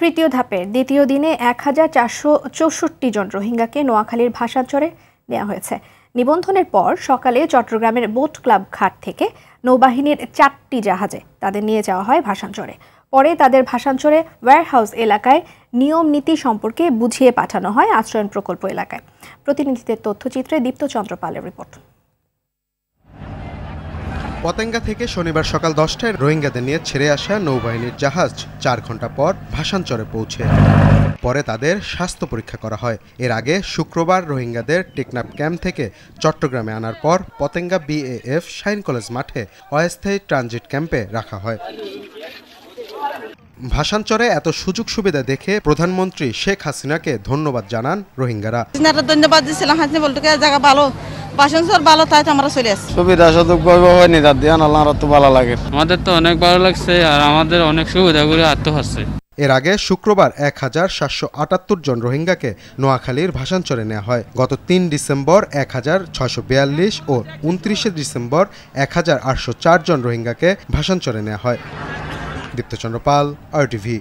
তৃতীয় ধাপের দ্বিতীয় দিনে এক হাজার চারশো চৌষট্টি জন রোহিঙ্গাকে নোয়াখালীর ভাষাচরে নেওয়া হয়েছে নিবন্ধনের পর সকালে চট্টগ্রামের বোট ক্লাব ঘাট থেকে নৌবাহিনীর চারটি জাহাজে তাদের নিয়ে যাওয়া হয় ভাষাঞ্চরে পরে তাদের ভাষাঞ্চরে ওয়্যারহাউস এলাকায় নিয়ম নীতি সম্পর্কে বুঝিয়ে পাঠানো হয় আশ্রয়ন প্রকল্প এলাকায় প্রতিনিধিদের তথ্যচিত্রে দীপ্ত পালের রিপোর্ট পতেঙ্গা থেকে শনিবার সকাল দশটায় রোহিঙ্গাদের নিয়ে ছেড়ে আসা নৌবাহিনীর জাহাজ চার ঘন্টা পর ভাসানচরে পৌঁছে পরে তাদের স্বাস্থ্য পরীক্ষা করা হয় এর আগে শুক্রবার রোহিঙ্গাদের টেকনাপ ক্যাম্প থেকে চট্টগ্রামে আনার পর পতেঙ্গা বিএএফ শাইন কলেজ মাঠে অস্থায়ী ট্রানজিট ক্যাম্পে রাখা হয় ভাষাঞ্চরে এত সুযোগ সুবিধা দেখে প্রধানমন্ত্রী শেখ হাসিনাকে ধন্যবাদ জানান রোহিঙ্গারা ধন্যবাদ দিয়েছিলাম হাসিনা বলতে জায়গা ভালো আমাদের তো অনেক ভালো লাগছে আর আমাদের অনেক সুবিধাগুলো এর আগে শুক্রবার এক হাজার সাতশো আটাত্তর জন রোহিঙ্গাকে নোয়াখালীর ভাষাঞ্চলে নেওয়া হয় গত তিন ডিসেম্বর এক হাজার ছয়শো বিয়াল্লিশ ও উনত্রিশে ডিসেম্বর এক হাজার আটশো চার জন রোহিঙ্গাকে ভাষাঞ্চলে নেওয়া হয় দীপ্তচন্দ্র পাল আর টিভি